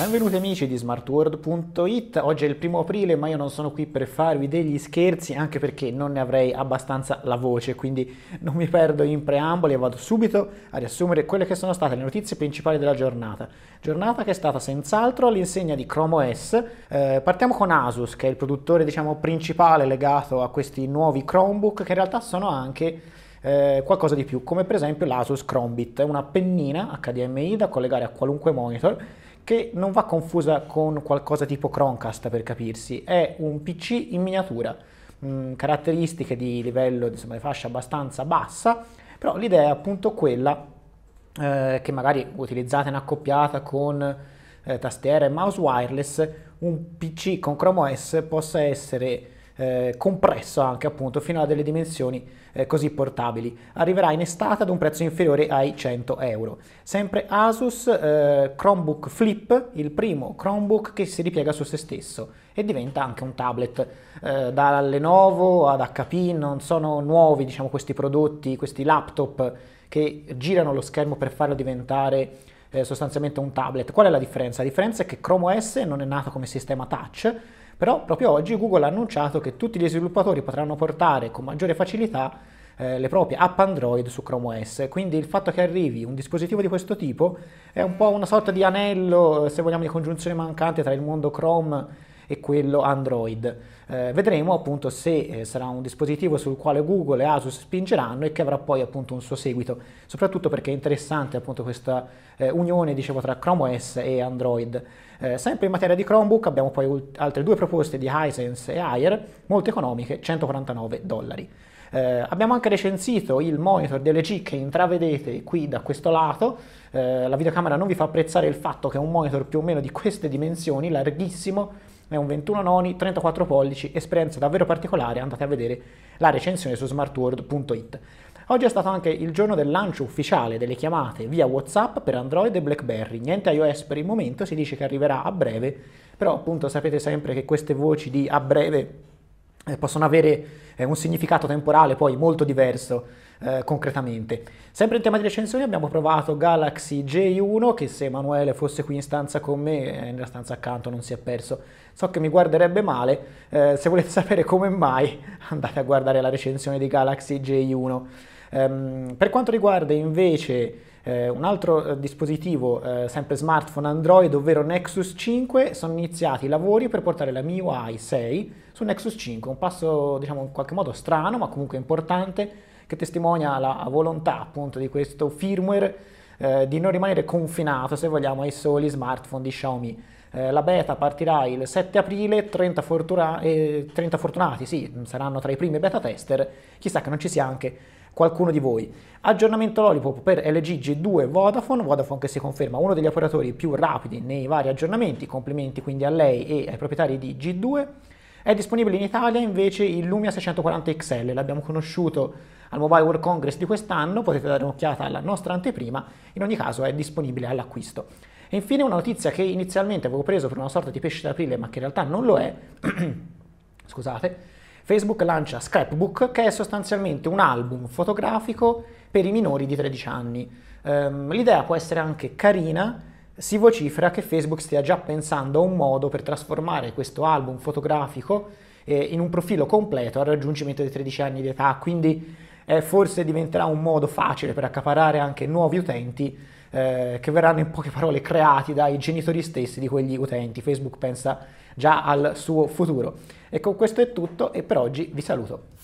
Benvenuti amici di smartworld.it, oggi è il primo aprile ma io non sono qui per farvi degli scherzi anche perché non ne avrei abbastanza la voce quindi non mi perdo in preamboli e vado subito a riassumere quelle che sono state le notizie principali della giornata. Giornata che è stata senz'altro all'insegna di Chrome OS, eh, partiamo con Asus che è il produttore diciamo principale legato a questi nuovi Chromebook che in realtà sono anche eh, qualcosa di più, come per esempio l'Asus Chromebit, una pennina HDMI da collegare a qualunque monitor che non va confusa con qualcosa tipo Chromecast per capirsi, è un PC in miniatura, mh, mm, caratteristiche di livello, insomma, di fascia abbastanza bassa, però l'idea è appunto quella eh, che magari utilizzate in accoppiata con eh, tastiera e mouse wireless, un PC con Chrome OS possa essere eh, compresso anche appunto fino a delle dimensioni eh, così portabili. Arriverà in estate ad un prezzo inferiore ai 100 euro. Sempre Asus eh, Chromebook Flip, il primo Chromebook che si ripiega su se stesso e diventa anche un tablet. Eh, da Lenovo ad HP non sono nuovi diciamo, questi prodotti, questi laptop che girano lo schermo per farlo diventare eh, sostanzialmente un tablet. Qual è la differenza? La differenza è che Chrome OS non è nato come sistema touch, però proprio oggi Google ha annunciato che tutti gli sviluppatori potranno portare con maggiore facilità eh, le proprie app Android su Chrome OS, quindi il fatto che arrivi un dispositivo di questo tipo è un po' una sorta di anello, eh, se vogliamo, di congiunzione mancante tra il mondo Chrome e quello Android. Eh, vedremo appunto se eh, sarà un dispositivo sul quale Google e Asus spingeranno e che avrà poi appunto un suo seguito, soprattutto perché è interessante appunto questa eh, unione dicevo tra Chrome OS e Android. Eh, sempre in materia di Chromebook abbiamo poi altre due proposte di Hisense e Ayer, molto economiche, 149 dollari. Eh, abbiamo anche recensito il monitor DLG che intravedete qui da questo lato, eh, la videocamera non vi fa apprezzare il fatto che è un monitor più o meno di queste dimensioni, larghissimo, è un 21 noni, 34 pollici, esperienza davvero particolare, andate a vedere la recensione su smartword.it. Oggi è stato anche il giorno del lancio ufficiale delle chiamate via WhatsApp per Android e BlackBerry, niente iOS per il momento, si dice che arriverà a breve, però appunto sapete sempre che queste voci di a breve eh, possono avere eh, un significato temporale poi molto diverso eh, concretamente. Sempre in tema di recensioni abbiamo provato Galaxy J1 che se Emanuele fosse qui in stanza con me, eh, nella stanza accanto non si è perso, so che mi guarderebbe male, eh, se volete sapere come mai andate a guardare la recensione di Galaxy J1. Ehm, per quanto riguarda invece eh, un altro eh, dispositivo, eh, sempre smartphone Android, ovvero Nexus 5, sono iniziati i lavori per portare la MIUI 6 su Nexus 5, un passo diciamo in qualche modo strano ma comunque importante che testimonia la volontà appunto di questo firmware eh, di non rimanere confinato se vogliamo ai soli smartphone di Xiaomi. Eh, la beta partirà il 7 aprile, 30, fortuna- 30 eh, fortunati sì, saranno tra i primi beta tester, chissà che non ci sia anche qualcuno di voi. Aggiornamento Lollipop per LG G2 Vodafone, Vodafone che si conferma uno degli operatori più rapidi nei vari aggiornamenti, complimenti quindi a lei e ai proprietari di G2. È disponibile in Italia invece il Lumia 640 XL, l'abbiamo conosciuto al Mobile World Congress di quest'anno, potete dare un'occhiata alla nostra anteprima, in ogni caso è disponibile all'acquisto. E infine una notizia che inizialmente avevo preso per una sorta di pesce d'aprile ma che in realtà non lo è, scusate, Facebook lancia Scrapbook, che è sostanzialmente un album fotografico per i minori di 13 anni. Um, l'idea può essere anche carina, si vocifera che Facebook stia già pensando a un modo per trasformare questo album fotografico eh, in un profilo completo al raggiungimento dei 13 anni di età, quindi eh, forse diventerà un modo facile per accaparare anche nuovi utenti eh, che verranno in poche parole creati dai genitori stessi di quegli utenti. Facebook pensa già al suo futuro. E con questo è tutto e per oggi vi saluto.